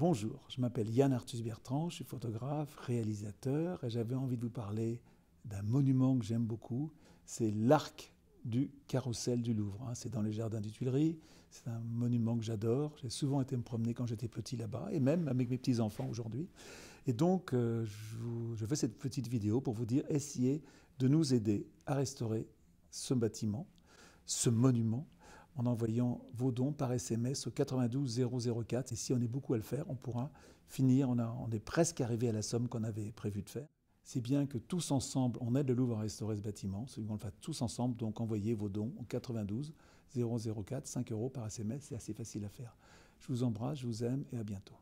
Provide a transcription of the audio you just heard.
Bonjour, je m'appelle Yann Arthus Bertrand, je suis photographe, réalisateur et j'avais envie de vous parler d'un monument que j'aime beaucoup, c'est l'arc du carrousel du Louvre. Hein. C'est dans les jardins des Tuileries, c'est un monument que j'adore, j'ai souvent été me promener quand j'étais petit là-bas et même avec mes petits-enfants aujourd'hui. Et donc euh, je, fais cette petite vidéo pour vous dire, essayez de nous aider à restaurer ce bâtiment, ce monument en envoyant vos dons par SMS au 92 004. Et si on est beaucoup à le faire, on pourra finir. On, est presque arrivé à la somme qu'on avait prévu de faire. C'est bien que tous ensemble, on aide le Louvre à restaurer ce bâtiment. C'est le fasse tous ensemble. Donc envoyez vos dons au 92 004, 5 euros par SMS. C'est assez facile à faire. Je vous embrasse, je vous aime et à bientôt.